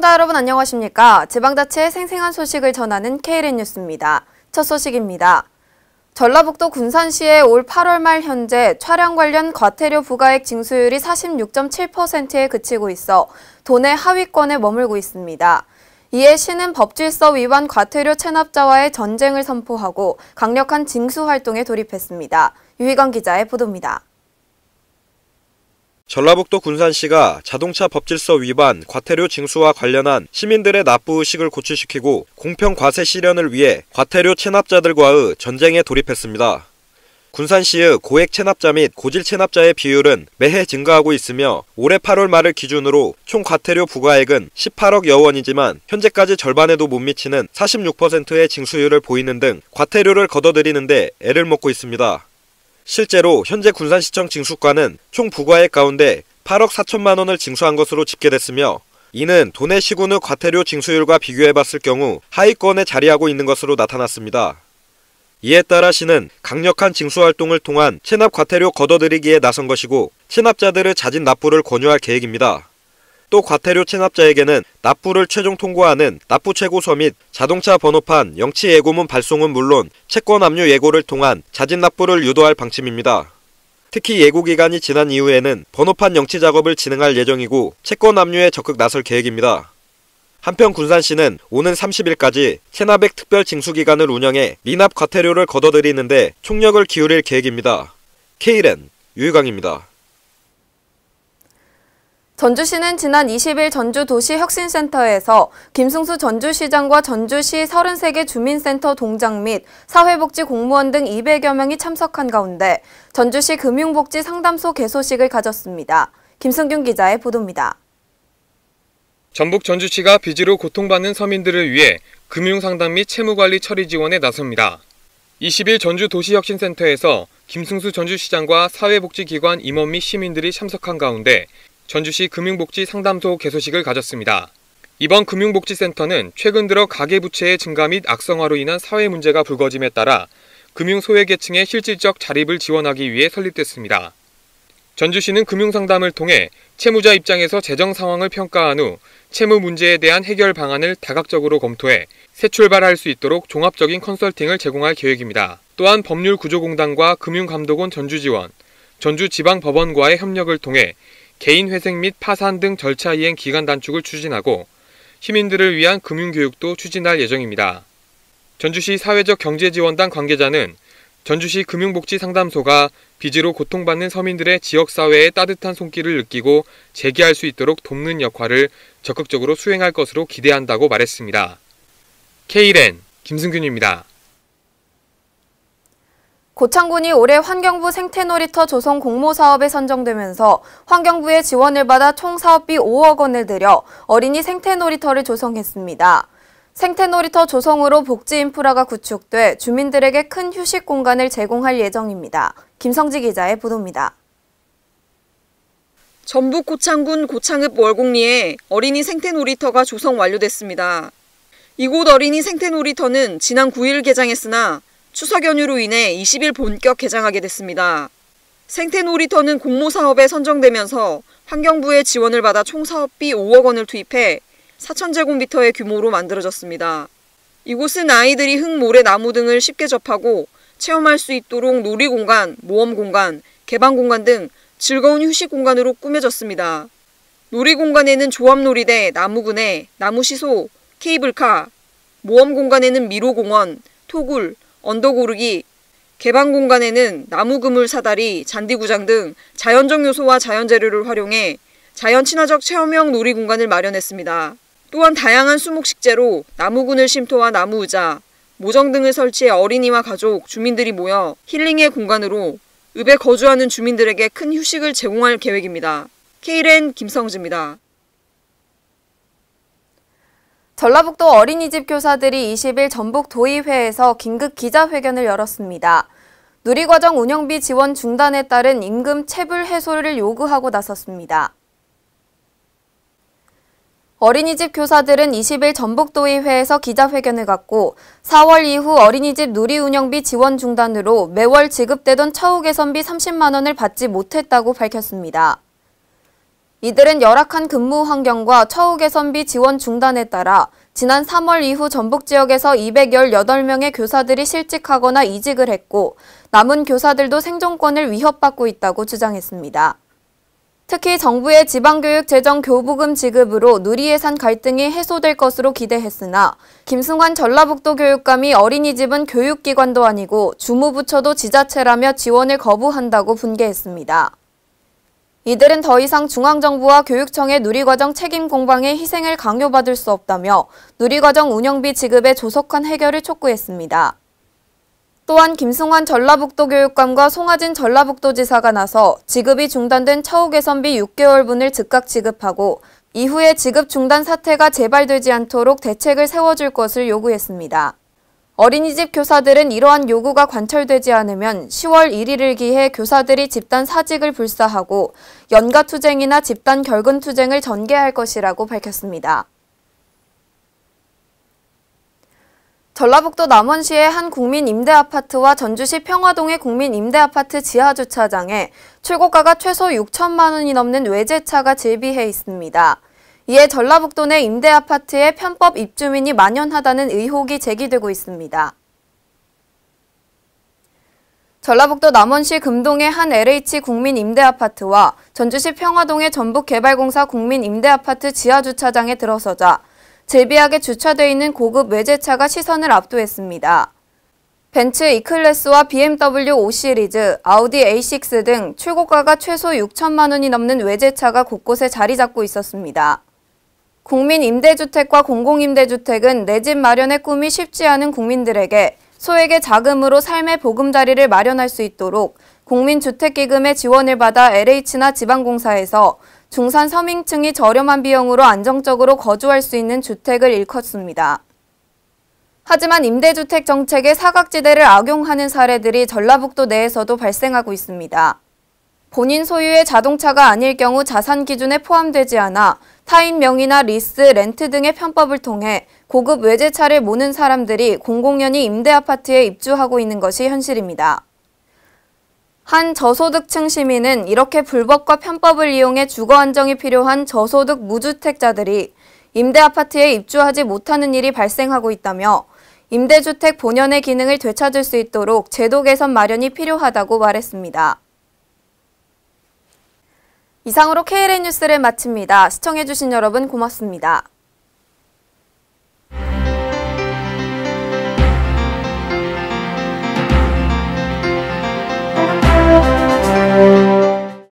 시청자 여러분 안녕하십니까? 지방자치의 생생한 소식을 전하는 KLN 뉴스입니다. 첫 소식입니다. 전라북도 군산시의 올 8월 말 현재 촬영 관련 과태료 부과액 징수율이 46.7%에 그치고 있어 도내 하위권에 머물고 있습니다. 이에 시는 법질서 위반 과태료 체납자와의 전쟁을 선포하고 강력한 징수 활동에 돌입했습니다. 유희광 기자의 보도입니다. 전라북도 군산시가 자동차 법질서 위반 과태료 징수와 관련한 시민들의 납부의식을 고취시키고 공평 과세 실현을 위해 과태료 체납자들과의 전쟁에 돌입했습니다. 군산시의 고액 체납자 및 고질 체납자의 비율은 매해 증가하고 있으며 올해 8월 말을 기준으로 총 과태료 부과액은 18억 여원이지만 현재까지 절반에도 못 미치는 46%의 징수율을 보이는 등 과태료를 걷어들이는데 애를 먹고 있습니다. 실제로 현재 군산시청 징수과는 총 부과액 가운데 8억 4천만 원을 징수한 것으로 집계됐으며 이는 도내 시군의 과태료 징수율과 비교해봤을 경우 하위권에 자리하고 있는 것으로 나타났습니다. 이에 따라 시는 강력한 징수 활동을 통한 체납 과태료 걷어들이기에 나선 것이고 체납자들의 자진 납부를 권유할 계획입니다. 또 과태료 체납자에게는 납부를 최종 통과하는 납부 최고서 및 자동차 번호판, 영치 예고문 발송은 물론 채권 압류 예고를 통한 자진 납부를 유도할 방침입니다. 특히 예고 기간이 지난 이후에는 번호판 영치 작업을 진행할 예정이고 채권 압류에 적극 나설 계획입니다. 한편 군산시는 오는 30일까지 체납액 특별 징수 기간을 운영해 미납 과태료를 걷어들이는데 총력을 기울일 계획입니다. K랜 유유강입니다. 전주시는 지난 20일 전주도시혁신센터에서 김승수 전주시장과 전주시 33개 주민센터 동장 및 사회복지 공무원 등 200여 명이 참석한 가운데 전주시 금융복지 상담소 개소식을 가졌습니다. 김승균 기자의 보도입니다. 전북 전주시가 빚으로 고통받는 서민들을 위해 금융상담 및 채무관리 처리 지원에 나섭니다. 20일 전주도시혁신센터에서 김승수 전주시장과 사회복지기관 임원 및 시민들이 참석한 가운데 전주시 금융복지 상담소 개소식을 가졌습니다. 이번 금융복지센터는 최근 들어 가계부채의 증가 및 악성화로 인한 사회 문제가 불거짐에 따라 금융소외계층의 실질적 자립을 지원하기 위해 설립됐습니다. 전주시는 금융상담을 통해 채무자 입장에서 재정 상황을 평가한 후 채무 문제에 대한 해결 방안을 다각적으로 검토해 새 출발할 수 있도록 종합적인 컨설팅을 제공할 계획입니다. 또한 법률구조공단과 금융감독원 전주지원, 전주지방법원과의 협력을 통해 개인 회생 및 파산 등 절차 이행 기간 단축을 추진하고 시민들을 위한 금융교육도 추진할 예정입니다. 전주시 사회적 경제지원단 관계자는 전주시 금융복지상담소가 빚으로 고통받는 서민들의 지역사회의 따뜻한 손길을 느끼고 재기할 수 있도록 돕는 역할을 적극적으로 수행할 것으로 기대한다고 말했습니다. k 렌 김승균입니다. 고창군이 올해 환경부 생태놀이터 조성 공모 사업에 선정되면서 환경부의 지원을 받아 총 사업비 5억 원을 들여 어린이 생태놀이터를 조성했습니다. 생태놀이터 조성으로 복지 인프라가 구축돼 주민들에게 큰 휴식 공간을 제공할 예정입니다. 김성지 기자의 보도입니다. 전북 고창군 고창읍 월곡리에 어린이 생태놀이터가 조성 완료됐습니다. 이곳 어린이 생태놀이터는 지난 9일 개장했으나 추석 연휴로 인해 20일 본격 개장하게 됐습니다. 생태 놀이터는 공모 사업에 선정되면서 환경부의 지원을 받아 총 사업비 5억 원을 투입해 4천제곱미터의 규모로 만들어졌습니다. 이곳은 아이들이 흙모래 나무 등을 쉽게 접하고 체험할 수 있도록 놀이공간, 모험공간, 개방공간 등 즐거운 휴식 공간으로 꾸며졌습니다. 놀이공간에는 조합놀이대, 나무군에, 나무시소, 케이블카, 모험공간에는 미로공원, 토굴, 언덕 오르기, 개방 공간에는 나무 그물 사다리, 잔디구장 등 자연적 요소와 자연재료를 활용해 자연 친화적 체험형 놀이 공간을 마련했습니다. 또한 다양한 수목식재로 나무 군을 심토와 나무 의자, 모정 등을 설치해 어린이와 가족, 주민들이 모여 힐링의 공간으로 읍에 거주하는 주민들에게 큰 휴식을 제공할 계획입니다. 케이렌 김성지입니다. 전라북도 어린이집 교사들이 20일 전북 도의회에서 긴급 기자회견을 열었습니다. 누리과정 운영비 지원 중단에 따른 임금 체불 해소를 요구하고 나섰습니다. 어린이집 교사들은 20일 전북도의회에서 기자회견을 갖고 4월 이후 어린이집 누리 운영비 지원 중단으로 매월 지급되던 처우 개선비 30만 원을 받지 못했다고 밝혔습니다. 이들은 열악한 근무 환경과 처우 개선비 지원 중단에 따라 지난 3월 이후 전북 지역에서 218명의 교사들이 실직하거나 이직을 했고 남은 교사들도 생존권을 위협받고 있다고 주장했습니다. 특히 정부의 지방교육 재정 교부금 지급으로 누리예산 갈등이 해소될 것으로 기대했으나 김승환 전라북도 교육감이 어린이집은 교육기관도 아니고 주무부처도 지자체라며 지원을 거부한다고 분개했습니다. 이들은 더 이상 중앙정부와 교육청의 누리과정 책임 공방에 희생을 강요받을 수 없다며 누리과정 운영비 지급에 조속한 해결을 촉구했습니다. 또한 김승환 전라북도 교육감과 송하진 전라북도지사가 나서 지급이 중단된 차후 개선비 6개월분을 즉각 지급하고 이후에 지급 중단 사태가 재발되지 않도록 대책을 세워줄 것을 요구했습니다. 어린이집 교사들은 이러한 요구가 관철되지 않으면 10월 1일을 기해 교사들이 집단 사직을 불사하고 연가 투쟁이나 집단 결근 투쟁을 전개할 것이라고 밝혔습니다. 전라북도 남원시의 한 국민 임대 아파트와 전주시 평화동의 국민 임대 아파트 지하 주차장에 출고가가 최소 6천만 원이 넘는 외제차가 질비해 있습니다. 이에 전라북도 내임대아파트에 편법 입주민이 만연하다는 의혹이 제기되고 있습니다. 전라북도 남원시 금동의 한 LH 국민 임대아파트와 전주시 평화동의 전북개발공사 국민 임대아파트 지하주차장에 들어서자 제비하게 주차돼 있는 고급 외제차가 시선을 압도했습니다. 벤츠 E클래스와 BMW 5시리즈, 아우디 A6 등 출고가가 최소 6천만 원이 넘는 외제차가 곳곳에 자리 잡고 있었습니다. 국민 임대주택과 공공임대주택은 내 집 마련의 꿈이 쉽지 않은 국민들에게 소액의 자금으로 삶의 보금자리를 마련할 수 있도록 국민주택기금의 지원을 받아 LH나 지방공사에서 중산 서민층이 저렴한 비용으로 안정적으로 거주할 수 있는 주택을 일컫습니다. 하지만 임대주택 정책의 사각지대를 악용하는 사례들이 전라북도 내에서도 발생하고 있습니다. 본인 소유의 자동차가 아닐 경우 자산 기준에 포함되지 않아 타인 명의나 리스, 렌트 등의 편법을 통해 고급 외제차를 모는 사람들이 공공연히 임대 아파트에 입주하고 있는 것이 현실입니다. 한 저소득층 시민은 이렇게 불법과 편법을 이용해 주거 안정이 필요한 저소득 무주택자들이 임대 아파트에 입주하지 못하는 일이 발생하고 있다며 임대주택 본연의 기능을 되찾을 수 있도록 제도 개선 마련이 필요하다고 말했습니다. 이상으로 KLN 뉴스를 마칩니다. 시청해주신 여러분 고맙습니다.